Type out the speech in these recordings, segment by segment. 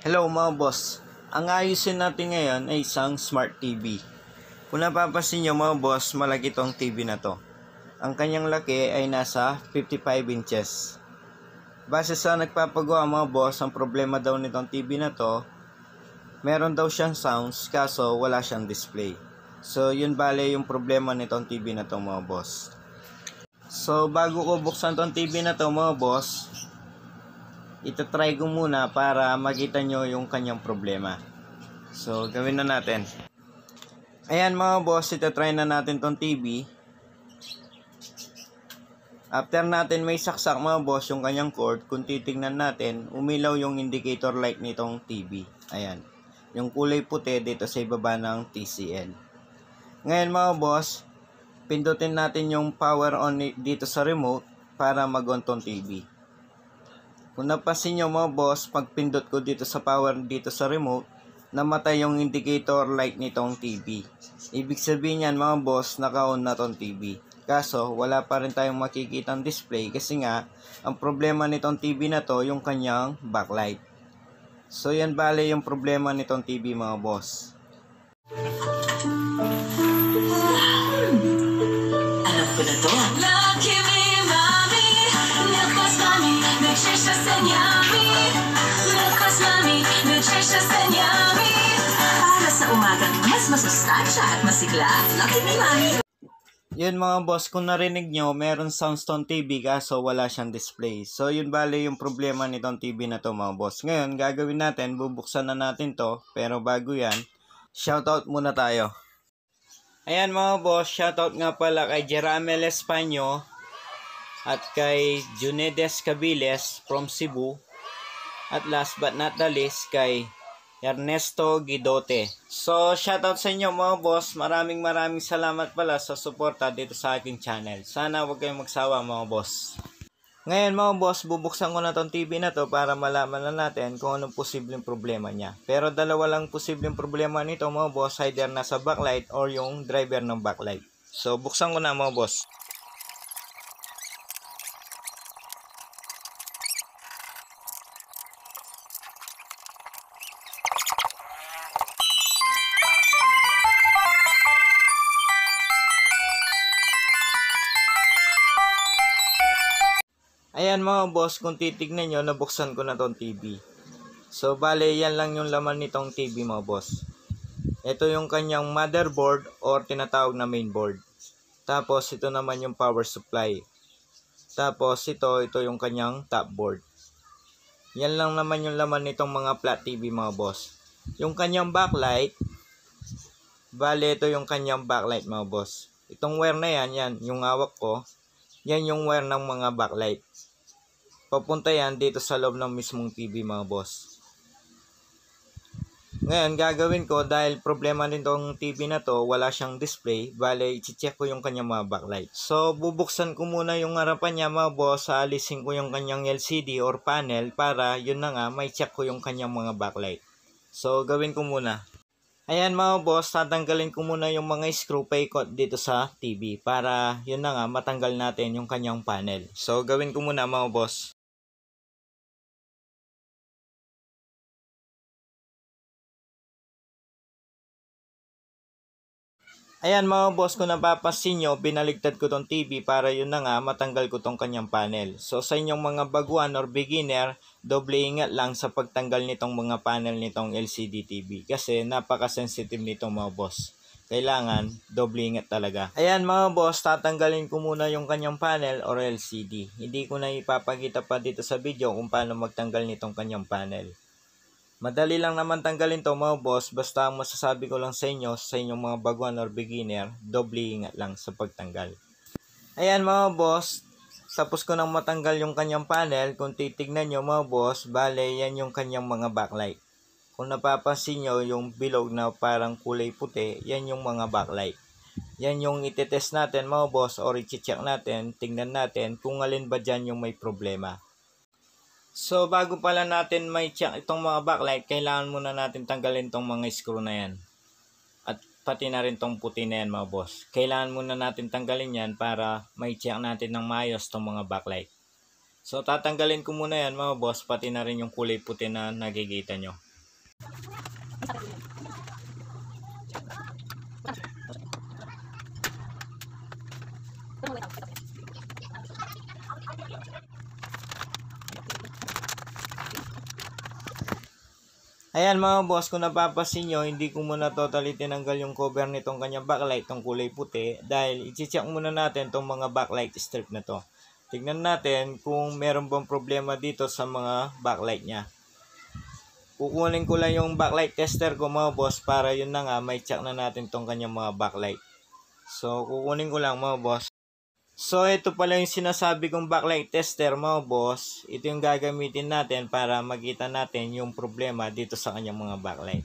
Hello mga boss. Ang ayusin natin ngayon ay isang smart TV. Kung napapansin nyo mga boss, malaki tong TV na to. Ang kanyang laki ay nasa 55 inches. Base sa nagpapagawa mga boss, ang problema daw nitong TV na to, meron daw siyang sounds kaso wala siyang display. So yun bale yung problema nitong TV na to mga boss. So bago ko buksan tong TV na to mga boss, itatry ko muna para makita nyo yung kanyang problema. So, gawin na natin. Ayan mga boss, itatry na natin tong TV. After natin may saksak mga boss yung kanyang cord, kung titingnan natin, umilaw yung indicator light nitong TV. Ayan. Yung kulay puti dito sa ibaba ng TCL. Ngayon mga boss, pindutin natin yung power on dito sa remote para mag-on tong TV. Kung napansin nyo mga boss, pag pindot ko dito sa power dito sa remote, namatay yung indicator light nitong TV. Ibig sabihin yan mga boss, naka-on na tong TV. Kaso, wala pa rin tayong makikita ang display kasi nga, ang problema nitong TV na to, yung kanyang backlight. So, yan bale yung problema nitong TV mga boss. Alam ko na to, ah. seniami Likas nami, nutrient siya seniami Para sa umagang mas masustansya at masigla Lucky ni Mami yun mga boss, kung narinig nyo, meron Soundstone TV kaso wala siyang display. So yun bali yung problema nitong TV na to mga boss. Ngayon, gagawin natin, bubuksan na natin to. Pero bago yan, shoutout muna tayo. Ayan mga boss, shoutout nga pala kay Jerame Lespanyo at kay Junedes Cabiles from Cebu at last but not the least kay Ernesto Gidote. So shoutout sa inyo mga boss, maraming maraming salamat pala sa suporta dito sa aking channel. Sana huwag kayong magsawa mga boss. Ngayon mga boss, bubuksan ko na tong TV na to para malaman na natin kung anong posibleng problema niya. Pero dalawa lang posibleng problema nito mga boss, either nasa backlight or yung driver ng backlight. So buksan ko na mga boss. Ayan mga boss, kung titignan nyo, nabuksan ko na tong TV. So, bale, yan lang yung laman nitong TV mga boss. Ito yung kanyang motherboard or tinatawag na mainboard. Tapos, ito naman yung power supply. Tapos, ito, ito yung kanyang top board. Yan lang naman yung laman nitong mga flat TV mga boss. Yung kanyang backlight, bale, ito yung kanyang backlight mga boss. Itong wire na yan, yan, yung hawak ko, yan yung wire ng mga backlight. Papunta yan dito sa loob ng mismong TV mga boss. Ngayon, gagawin ko dahil problema rin tong TV na to, wala siyang display, bale, iti-check ko yung kanyang mga backlight. So, bubuksan ko muna yung harapan niya mga boss, aalisin ko yung kanyang LCD or panel para yun na nga, may check ko yung kanyang mga backlight. So, gawin ko muna. Ayan mga boss, tatanggalin ko muna yung mga screw paikot dito sa TV para yun na nga matanggal natin yung kanyang panel. So gawin ko muna mga boss. Ayan mga boss, ko napapansin nyo, binaligtad ko tong TV para yun na nga matanggal ko tong kanyang panel. So sa inyong mga baguan or beginner, doble ingat lang sa pagtanggal nitong mga panel nitong LCD TV kasi napaka-sensitive nitong mga boss. Kailangan doble ingat talaga. Ayan mga boss, tatanggalin ko muna yung kanyang panel or LCD. Hindi ko na ipapakita pa dito sa video kung paano magtanggal nitong kanyang panel. Madali lang naman tanggalin to mga boss, basta ang masasabi ko lang sa inyo, sa inyong mga baguhan or beginner, doble ingat lang sa pagtanggal. Ayan mga boss, tapos ko nang matanggal yung kanyang panel, kung titignan nyo mga boss, bale yan yung kanyang mga backlight. Kung napapansin nyo yung bilog na parang kulay puti, yan yung mga backlight. Yan yung itetest natin mga boss or i-check natin, tingnan natin kung alin ba dyan yung may problema. So, bago pala natin may check itong mga backlight, kailangan muna natin tanggalin itong mga screw na yan. At pati na rin itong puti na yan mga boss. Kailangan muna natin tanggalin yan para may check natin ng maayos itong mga backlight. So, tatanggalin ko muna yan mga boss, pati na rin yung kulay puti na nakikita nyo. Ayan mga boss, kung napapasin nyo, hindi ko muna totally tinanggal yung cover nitong kanyang backlight, tong kulay puti, dahil iti-check muna natin tong mga backlight strip na to. Tignan natin kung meron bang problema dito sa mga backlight niya. Kukunin ko lang yung backlight tester ko mga boss para yun na nga, may check na natin tong kanyang mga backlight. So, kukunin ko lang mga boss. So, ito pala yung sinasabi kong backlight tester mo, boss. Ito yung gagamitin natin para makita natin yung problema dito sa kanyang mga backlight.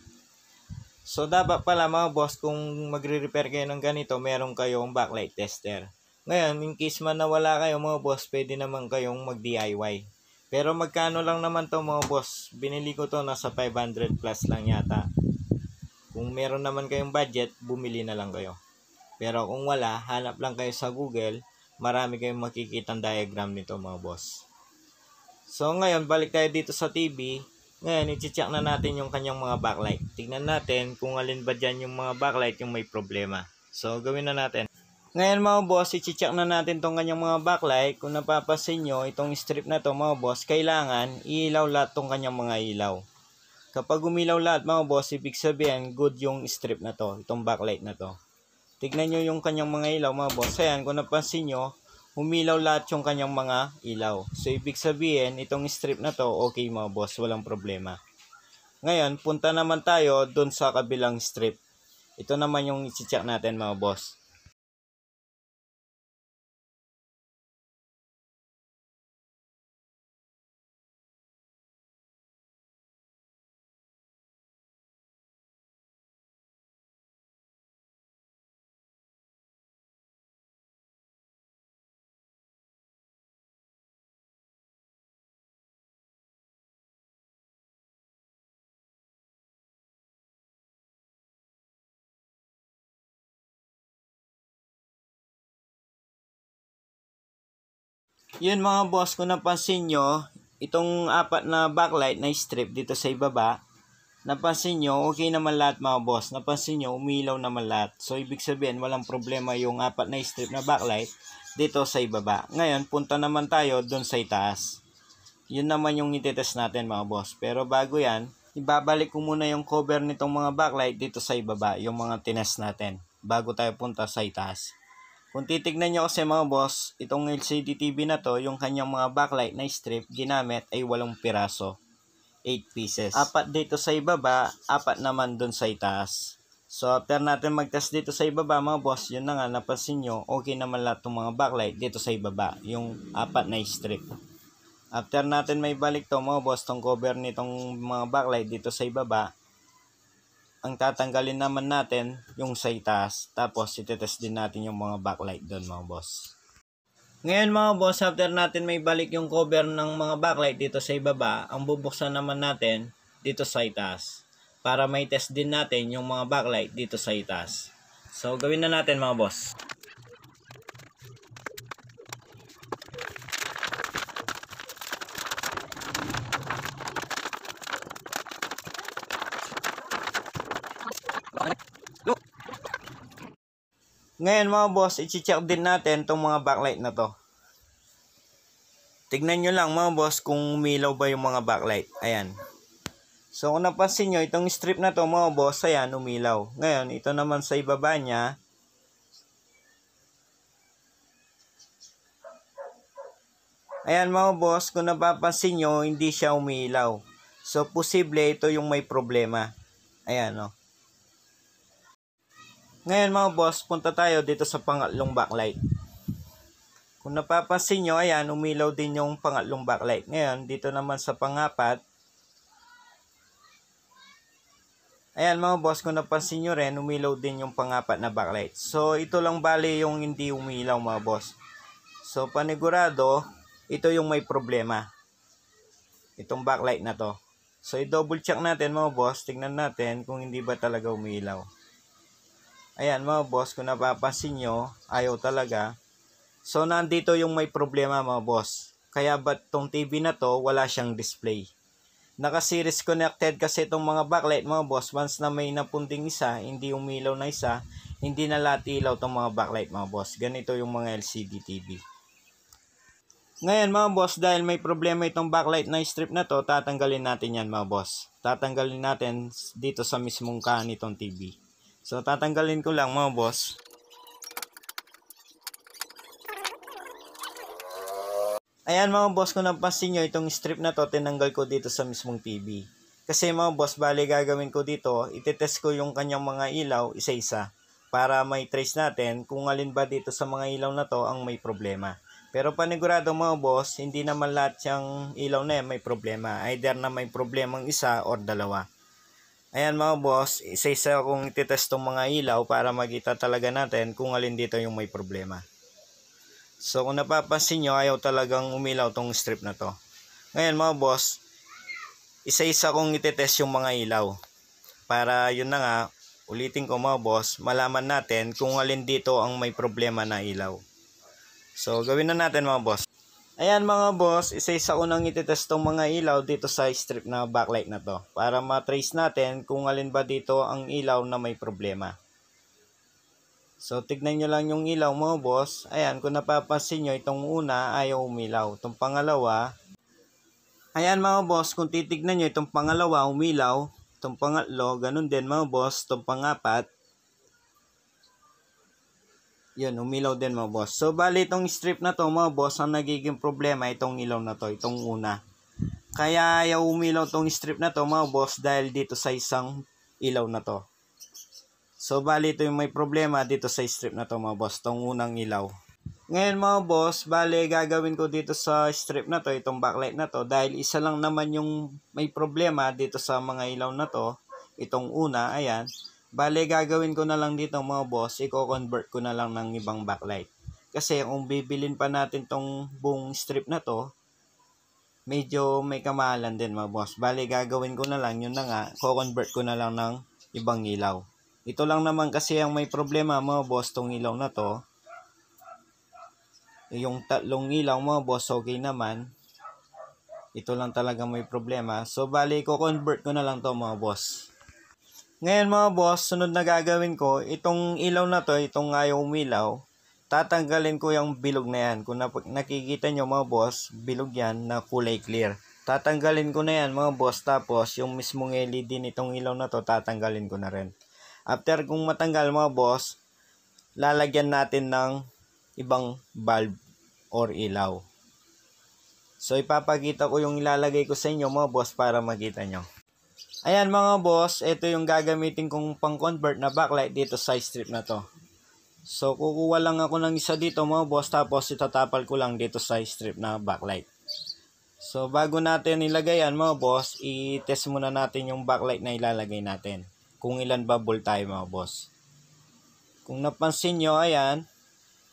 So, dapat pala mga boss, kung magre-repair kayo ng ganito, meron kayong backlight tester. Ngayon, in case man nawala kayo mga boss, pwede naman kayong mag-DIY. Pero magkano lang naman to mga boss? Binili ko to nasa 500 plus lang yata. Kung meron naman kayong budget, bumili na lang kayo. Pero kung wala, hanap lang kayo sa Google marami kayong makikitang diagram nito mga boss. So ngayon, balik tayo dito sa TV. Ngayon, i-check na natin yung kanyang mga backlight. Tignan natin kung alin ba dyan yung mga backlight yung may problema. So gawin na natin. Ngayon mga boss, i-check na natin tong kanyang mga backlight. Kung napapansin nyo, itong strip na to mga boss, kailangan iilaw lahat tong kanyang mga ilaw. Kapag umilaw lahat mga boss, ibig sabihin good yung strip na to, itong backlight na to. Tignan nyo yung kanyang mga ilaw mga boss. Ayan, kung napansin nyo, humilaw lahat yung kanyang mga ilaw. So, ibig sabihin, itong strip na to, okay mga boss, walang problema. Ngayon, punta naman tayo dun sa kabilang strip. Ito naman yung isi-check natin mga boss. Yun mga boss, kung napansin nyo, itong apat na backlight na strip dito sa ibaba, napansin nyo, okay naman lahat mga boss. Napansin nyo, umilaw naman lahat. So, ibig sabihin, walang problema yung apat na strip na backlight dito sa ibaba. Ngayon, punta naman tayo dun sa itaas. Yun naman yung itetest natin mga boss. Pero bago yan, ibabalik ko muna yung cover nitong mga backlight dito sa ibaba, yung mga tinest natin, bago tayo punta sa itaas. Kung titignan nyo kasi mga boss, itong LCD TV na to, yung kanyang mga backlight na strip ginamit ay walong piraso. 8 pieces. Apat dito sa ibaba, apat naman dun sa itaas. So, after natin mag-test dito sa ibaba, mga boss, yun na nga, napansin nyo, okay naman lahat ng mga backlight dito sa ibaba, yung apat na strip. After natin may balik to, mga boss, tong cover nitong mga backlight dito sa ibaba, ang tatanggalin naman natin yung sitas tapos itetest din natin yung mga backlight doon mga boss. Ngayon mga boss, after natin may balik yung cover ng mga backlight dito sa ibaba, ang bubuksan naman natin dito sa itas para may test din natin yung mga backlight dito sa itas. So gawin na natin mga boss. Ngayon mga boss, i-check din natin tong mga backlight na to. Tignan nyo lang mga boss kung umilaw ba yung mga backlight. Ayan. So kung napansin nyo, itong strip na to mga boss, ayan, umilaw. Ngayon, ito naman sa ibaba niya. Ayan mga boss, kung napapansin nyo, hindi siya umilaw. So posible ito yung may problema. Ayan o. Oh. No? Ngayon mga boss, punta tayo dito sa pangatlong backlight. Kung napapansin nyo, ayan, umilaw din yung pangatlong backlight. Ngayon, dito naman sa pangapat, Ayan mga boss, kung napansin nyo rin, umilaw din yung pangapat na backlight. So, ito lang bali yung hindi umilaw mga boss. So, panigurado, ito yung may problema. Itong backlight na to. So, i-double check natin mga boss. Tignan natin kung hindi ba talaga umilaw. Ayan mga boss, kung napapansin nyo, ayaw talaga. So nandito yung may problema mga boss. Kaya ba't tong TV na to, wala siyang display. Naka-series connected kasi itong mga backlight mga boss. Once na may napunding isa, hindi umilaw na isa, hindi na lahat ilaw itong mga backlight mga boss. Ganito yung mga LCD TV. Ngayon mga boss, dahil may problema itong backlight na strip na to, tatanggalin natin yan mga boss. Tatanggalin natin dito sa mismong kahan itong TV. So tatanggalin ko lang mga boss. Ayan mga boss, kung napansin nyo, itong strip na to, tinanggal ko dito sa mismong PB. Kasi mga boss, bali gagawin ko dito, itetest ko yung kanyang mga ilaw isa-isa para may trace natin kung alin ba dito sa mga ilaw na to ang may problema. Pero panigurado mga boss, hindi naman lahat yung ilaw na yan may problema. Either na may problema ang isa or dalawa. Ayan mga boss, isa-isa akong itetest tong mga ilaw para makita talaga natin kung alin dito yung may problema. So kung napapansin nyo, ayaw talagang umilaw tong strip na to. Ngayon mga boss, isa-isa kong itetest yung mga ilaw. Para yun na nga, ulitin ko mga boss, malaman natin kung alin dito ang may problema na ilaw. So gawin na natin mga boss. Ayan mga boss, isa-isa ko nang ititest tong mga ilaw dito sa strip na backlight na to para matrace natin kung alin ba dito ang ilaw na may problema. So tignan nyo lang yung ilaw mga boss. Ayan, kung napapansin nyo, itong una ayaw umilaw. Itong pangalawa, ayan mga boss, kung titignan nyo itong pangalawa umilaw, itong pangatlo, ganun din mga boss, itong pangapat, yun, umilaw din mga boss. So, bali itong strip na to mga boss, ang nagiging problema itong ilaw na to, itong una. Kaya ayaw umilaw itong strip na to mga boss dahil dito sa isang ilaw na to. So, bali ito yung may problema dito sa strip na to mga boss, itong unang ilaw. Ngayon mga boss, bali gagawin ko dito sa strip na to, itong backlight na to, dahil isa lang naman yung may problema dito sa mga ilaw na to, itong una, ayan. Bale, gagawin ko na lang dito mga boss, i-convert ko na lang ng ibang backlight. Kasi kung bibilin pa natin tong buong strip na to, medyo may kamahalan din mga boss. Bale, gagawin ko na lang, yun na nga, co-convert ko na lang ng ibang ilaw. Ito lang naman kasi ang may problema mga boss, tong ilaw na to. Yung tatlong ilaw mga boss, okay naman. Ito lang talaga may problema. So, bale, co-convert ko na lang to mga boss. Ngayon mga boss, sunod na gagawin ko, itong ilaw na to, itong ayaw umilaw, tatanggalin ko yung bilog na yan. Kung nakikita nyo mga boss, bilog yan na kulay clear. Tatanggalin ko na yan mga boss, tapos yung mismong LED nitong ilaw na to, tatanggalin ko na rin. After kung matanggal mga boss, lalagyan natin ng ibang bulb or ilaw. So ipapakita ko yung ilalagay ko sa inyo mga boss para makita nyo. Ayan mga boss, ito yung gagamitin kong pang-convert na backlight dito sa strip na to. So kukuha lang ako ng isa dito mga boss tapos itatapal ko lang dito sa strip na backlight. So bago natin ilagay yan mga boss, i-test muna natin yung backlight na ilalagay natin. Kung ilan ba volt tayo mga boss. Kung napansin nyo ayan,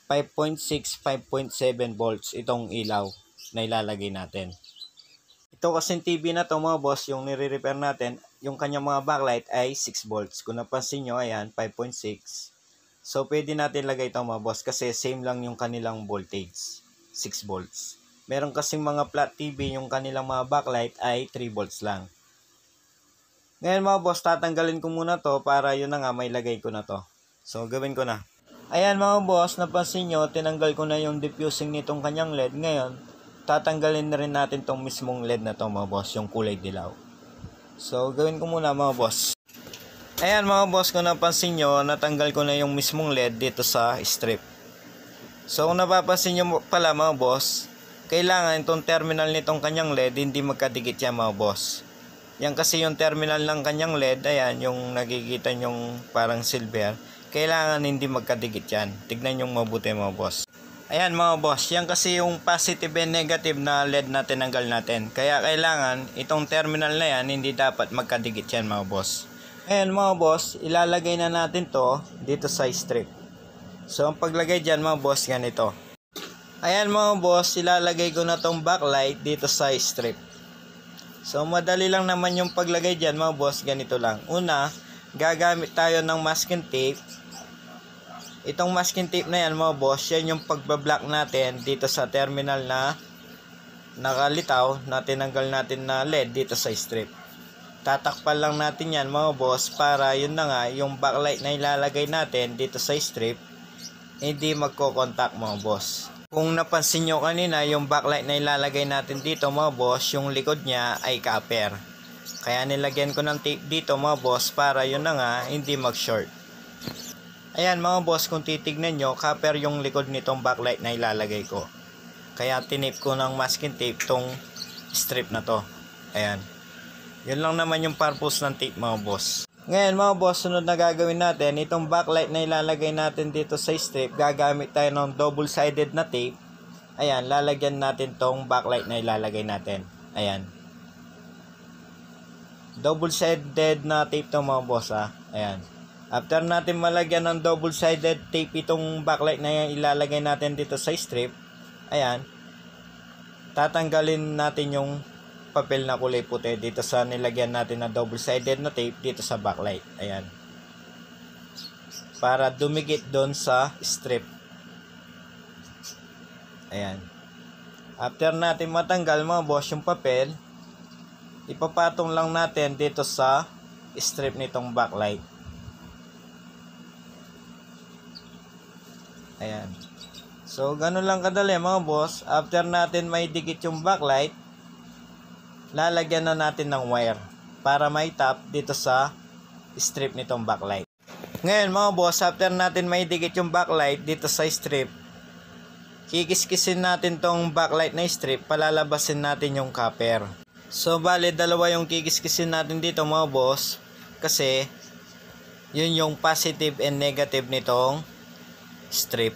5.6, 5.7 volts itong ilaw na ilalagay natin. Ito kasing TV na to mga boss, yung nire-repair natin, yung kanyang mga backlight ay 6 volts. Kung napansin nyo, ayan, 5.6. So, pwede natin lagay ito mga boss kasi same lang yung kanilang voltage, 6 volts. Meron kasing mga flat TV, yung kanilang mga backlight ay 3 volts lang. Ngayon mga boss, tatanggalin ko muna to para yun na nga may lagay ko na to. So, gawin ko na. Ayan mga boss, napansin nyo, tinanggal ko na yung diffusing nitong kanyang LED. Ngayon, tatanggalin na rin natin tong mismong LED na to mga boss, yung kulay dilaw. So, gawin ko muna mga boss. Ayan mga boss, kung napansin nyo, natanggal ko na yung mismong LED dito sa strip. So, kung napapansin nyo pala mga boss, kailangan itong terminal nitong kanyang LED, hindi magkadikit yan mga boss. Yan kasi yung terminal ng kanyang LED, ayan, yung nakikita yung parang silver, kailangan hindi magkadikit yan. Tignan yung mabuti mga boss. Ayan mga boss, yan kasi yung positive and negative na LED na tinanggal natin. Kaya kailangan itong terminal na yan hindi dapat magkadikit yan mga boss. Ayan mga boss, ilalagay na natin to dito sa strip. So ang paglagay dyan mga boss ganito. Ayan mga boss, ilalagay ko na tong backlight dito sa strip. So madali lang naman yung paglagay dyan mga boss, ganito lang. Una, gagamit tayo ng masking tape Itong masking tape na yan mga boss, yan yung pagbablock natin dito sa terminal na nakalitaw na tinanggal natin na LED dito sa strip. Tatakpan lang natin yan mga boss para yun na nga yung backlight na ilalagay natin dito sa strip hindi magko-contact mga boss. Kung napansin nyo kanina yung backlight na ilalagay natin dito mga boss, yung likod niya ay copper. Kaya nilagyan ko ng tape dito mga boss para yun na nga hindi mag-short. Ayan mga boss, kung titignan nyo, copper yung likod nitong backlight na ilalagay ko. Kaya tinip ko ng masking tape tong strip na to. Ayan. Yun lang naman yung purpose ng tape mga boss. Ngayon mga boss, sunod na gagawin natin, itong backlight na ilalagay natin dito sa strip, gagamit tayo ng double-sided na tape. Ayan, lalagyan natin tong backlight na ilalagay natin. Ayan. Double-sided na tape to mga boss ha. Ah. Ayan. After natin malagyan ng double-sided tape itong backlight na yan, ilalagay natin dito sa strip. Ayan. Tatanggalin natin yung papel na kulay puti dito sa nilagyan natin na double-sided na tape dito sa backlight. Ayan. Para dumikit doon sa strip. Ayan. After natin matanggal mga boss yung papel, ipapatong lang natin dito sa strip nitong backlight. Ayan. So, ganun lang kadali mga boss. After natin may dikit yung backlight, lalagyan na natin ng wire para may tap dito sa strip nitong backlight. Ngayon mga boss, after natin may dikit yung backlight dito sa strip, kikiskisin natin tong backlight na strip, palalabasin natin yung copper. So, bali, dalawa yung kikiskisin natin dito mga boss, kasi yun yung positive and negative nitong strip.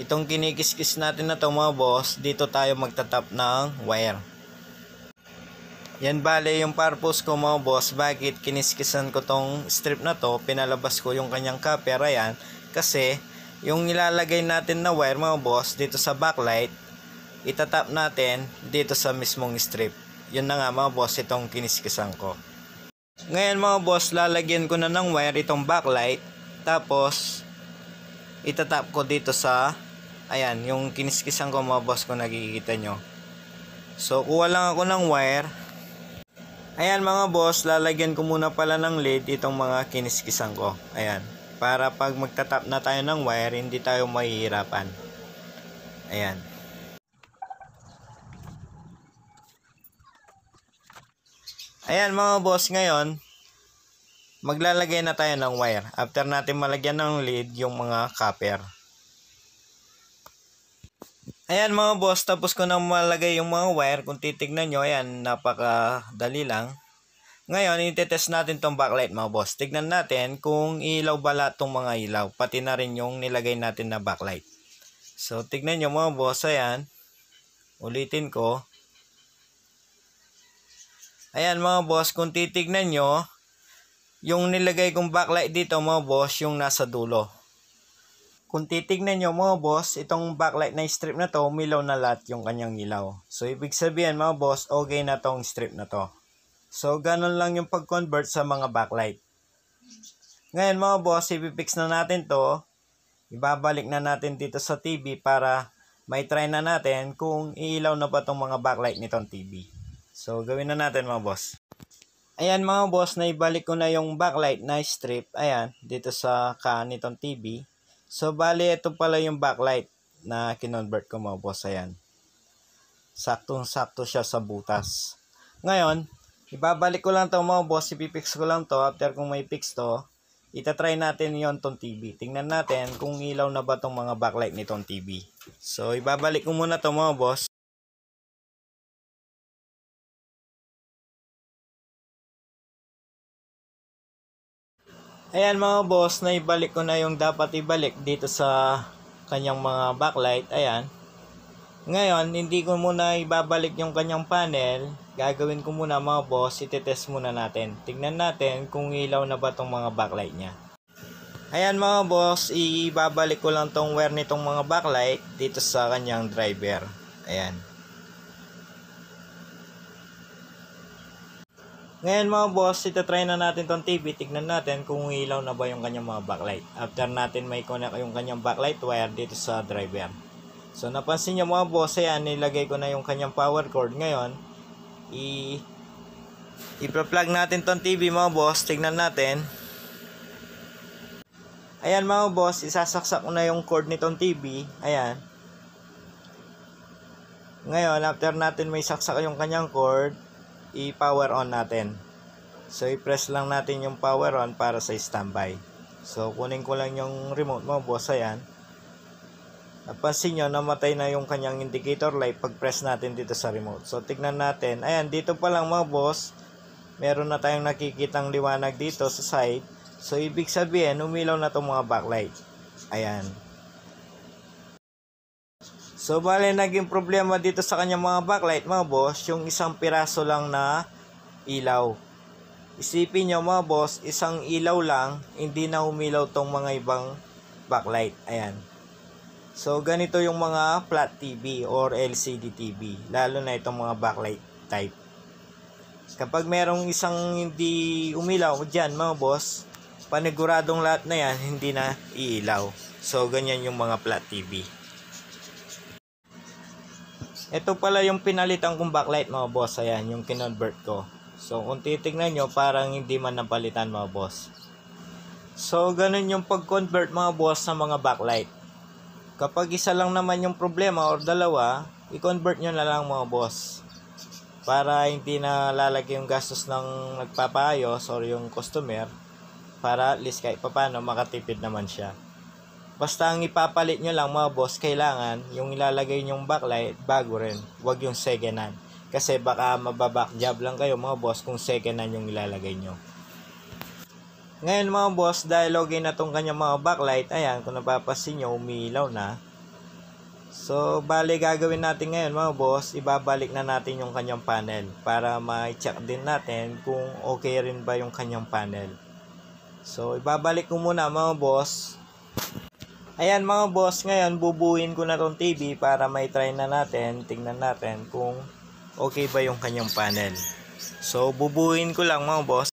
Itong kinikiskis natin na to mga boss, dito tayo magtatap ng wire. Yan bale yung purpose ko mga boss, bakit kiniskisan ko tong strip na to, pinalabas ko yung kanyang copper, ayan, kasi yung ilalagay natin na wire mga boss dito sa backlight, itatap natin dito sa mismong strip. Yun na nga mga boss itong kiniskisan ko. Ngayon mga boss, lalagyan ko na ng wire itong backlight. Tapos, itatap ko dito sa ayan yung kiniskisan ko mga boss ko nakikita nyo so kuha lang ako ng wire ayan mga boss lalagyan ko muna pala ng lid itong mga kiniskisan ko ayan para pag magtatap na tayo ng wire hindi tayo mahihirapan ayan ayan mga boss ngayon Maglalagay na tayo ng wire. After natin malagyan ng lead yung mga copper. Ayan mga boss, tapos ko na malagay yung mga wire. Kung titignan nyo, ayan, napakadali lang. Ngayon, test natin tong backlight mga boss. Tignan natin kung ilaw ba tong mga ilaw. Pati na rin yung nilagay natin na backlight. So, tignan nyo mga boss, ayan. Ulitin ko. Ayan mga boss, kung titignan nyo, yung nilagay kong backlight dito mga boss yung nasa dulo kung titignan nyo mga boss itong backlight na strip na to umilaw na lahat yung kanyang ilaw so ibig sabihin mga boss okay na tong strip na to so ganun lang yung pag convert sa mga backlight ngayon mga boss ipipix na natin to ibabalik na natin dito sa TV para may try na natin kung iilaw na ba tong mga backlight nitong TV so gawin na natin mga boss Ayan mga boss, naibalik ko na yung backlight na strip. Ayan, dito sa kaan TV. So, bali ito pala yung backlight na kinonvert ko mga boss. Ayan. Saktong-sakto siya sa butas. Ngayon, ibabalik ko lang to mga boss. Ipipix ko lang to. After kung may fix to, itatry natin yon tong TV. Tingnan natin kung ilaw na ba tong mga backlight nitong TV. So, ibabalik ko muna to mga boss. Ayan mga boss, naibalik ko na yung dapat ibalik dito sa kanyang mga backlight. Ayan. Ngayon, hindi ko muna ibabalik yung kanyang panel. Gagawin ko muna mga boss, itetest muna natin. Tignan natin kung ilaw na ba tong mga backlight niya. Ayan mga boss, ibabalik ko lang tong wire nitong mga backlight dito sa kanyang driver. Ayan. Ngayon mga boss, try na natin tong TV. Tignan natin kung ilaw na ba yung kanyang mga backlight. After natin may connect yung kanyang backlight wire dito sa driver. So napansin nyo mga boss, ayan, nilagay ko na yung kanyang power cord. Ngayon, i ipa-plug natin tong TV mga boss. Tignan natin. Ayan mga boss, isasaksak ko na yung cord nitong TV. Ayan. Ngayon, after natin may saksak yung kanyang cord, i-power on natin. So, i-press lang natin yung power on para sa standby. So, kunin ko lang yung remote mo, boss. Ayan. Napansin nyo, namatay na yung kanyang indicator light pag-press natin dito sa remote. So, tignan natin. Ayan, dito pa lang mga boss, meron na tayong nakikitang liwanag dito sa side. So, ibig sabihin, umilaw na itong mga backlight. Ayan. So, bali, naging problema dito sa kanyang mga backlight, mga boss, yung isang piraso lang na ilaw. Isipin nyo, mga boss, isang ilaw lang, hindi na humilaw tong mga ibang backlight. Ayan. So, ganito yung mga flat TV or LCD TV, lalo na itong mga backlight type. Kapag merong isang hindi umilaw dyan, mga boss, paniguradong lahat na yan, hindi na iilaw. So, ganyan yung mga flat TV. Ito pala yung pinalitan kong backlight mga boss. Ayan, yung kinonvert ko. So, kung titignan nyo, parang hindi man napalitan mga boss. So, ganun yung pag-convert mga boss sa mga backlight. Kapag isa lang naman yung problema or dalawa, i-convert nyo na lang mga boss. Para hindi na lalagay yung gastos ng nagpapaayos or yung customer. Para at least kahit papano makatipid naman siya. Basta ang ipapalit nyo lang mga boss, kailangan yung ilalagay nyong backlight, bago rin. Huwag yung second hand. Kasi baka mababack job lang kayo mga boss kung second hand yung ilalagay nyo. Ngayon mga boss, dahil okay na tong kanyang mga backlight, ayan, kung napapasin nyo, umilaw na. So, bali gagawin natin ngayon mga boss, ibabalik na natin yung kanyang panel para ma-check din natin kung okay rin ba yung kanyang panel. So, ibabalik ko muna mga boss Ayan mga boss, ngayon bubuin ko na tong TV para may try na natin, tingnan natin kung okay ba yung kanyang panel. So bubuin ko lang mga boss.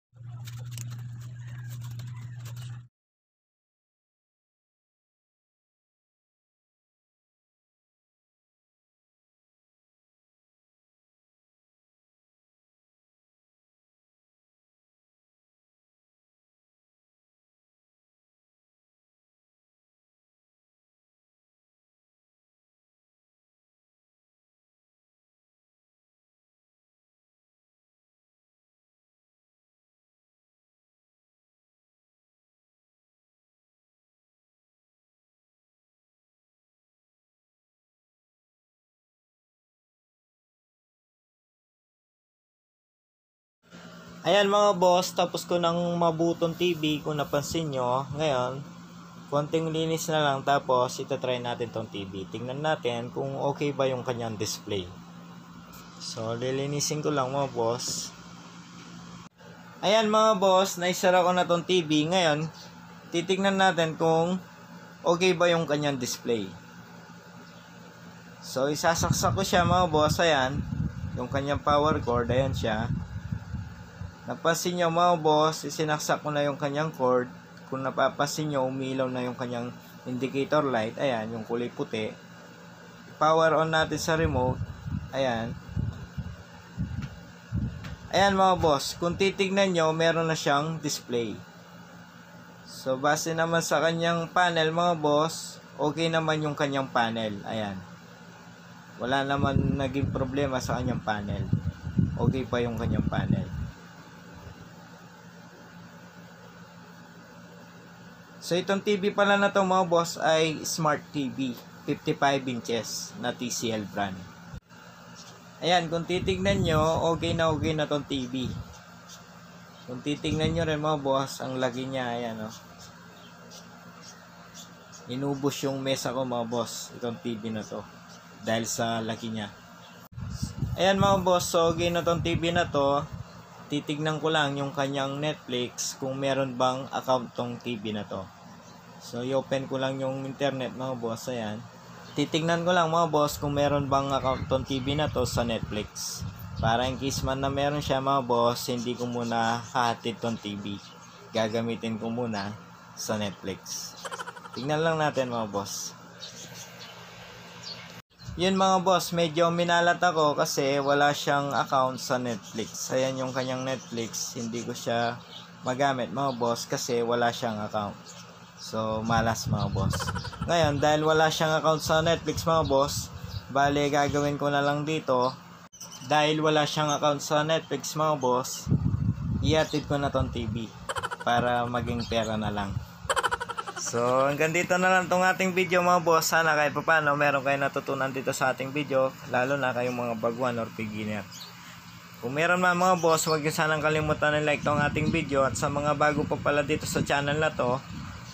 Ayan mga boss, tapos ko ng mabutong TV kung napansin nyo. Ngayon, konting linis na lang tapos itatry natin tong TV. Tingnan natin kung okay ba yung kanyang display. So, lilinisin ko lang mga boss. Ayan mga boss, naisara ko na tong TV. Ngayon, titignan natin kung okay ba yung kanyang display. So, isasaksak ko siya mga boss. Ayan, yung kanyang power cord. Ayan siya. Napansin niyo mga boss, isinaksak ko na yung kanyang cord. Kung napapansin niyo, umilaw na yung kanyang indicator light. Ayan, yung kulay puti. Power on natin sa remote. Ayan. Ayan mga boss, kung titignan nyo, meron na siyang display. So, base naman sa kanyang panel mga boss, okay naman yung kanyang panel. Ayan. Wala naman naging problema sa kanyang panel. Okay pa yung kanyang panel. So itong TV pala na to mga boss ay Smart TV 55 inches na TCL brand. Ayan, kung titignan nyo, okay na okay na tong TV. Kung titignan nyo rin mga boss, ang lagi niya, ayan o. Oh. Inubos yung mesa ko mga boss, itong TV na to. Dahil sa laki niya. Ayan mga boss, so okay na tong TV na to. Titignan ko lang yung kanyang Netflix kung meron bang account tong TV na to. So, i-open ko lang yung internet mga boss. Ayan. Titignan ko lang mga boss kung meron bang account on TV na to sa Netflix. Para in case man na meron siya mga boss, hindi ko muna hahatid on TV. Gagamitin ko muna sa Netflix. Tignan lang natin mga boss. Yun mga boss, medyo minalat ako kasi wala siyang account sa Netflix. Ayan yung kanyang Netflix, hindi ko siya magamit mga boss kasi wala siyang account. So, malas mga boss. Ngayon, dahil wala siyang account sa Netflix mga boss, bale gagawin ko na lang dito. Dahil wala siyang account sa Netflix mga boss, iatid ko na tong TV para maging pera na lang. So, hanggang dito na lang tong ating video mga boss. Sana kahit pa paano meron kayo natutunan dito sa ating video, lalo na kayong mga baguan or beginner. Kung meron man mga boss, huwag nyo sanang kalimutan ng like tong ating video at sa mga bago pa pala dito sa channel na to,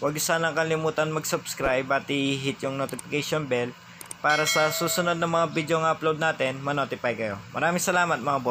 Huwag sana kalimutan mag-subscribe at i-hit yung notification bell para sa susunod na mga video ang upload natin, manotify kayo. Maraming salamat mga boss.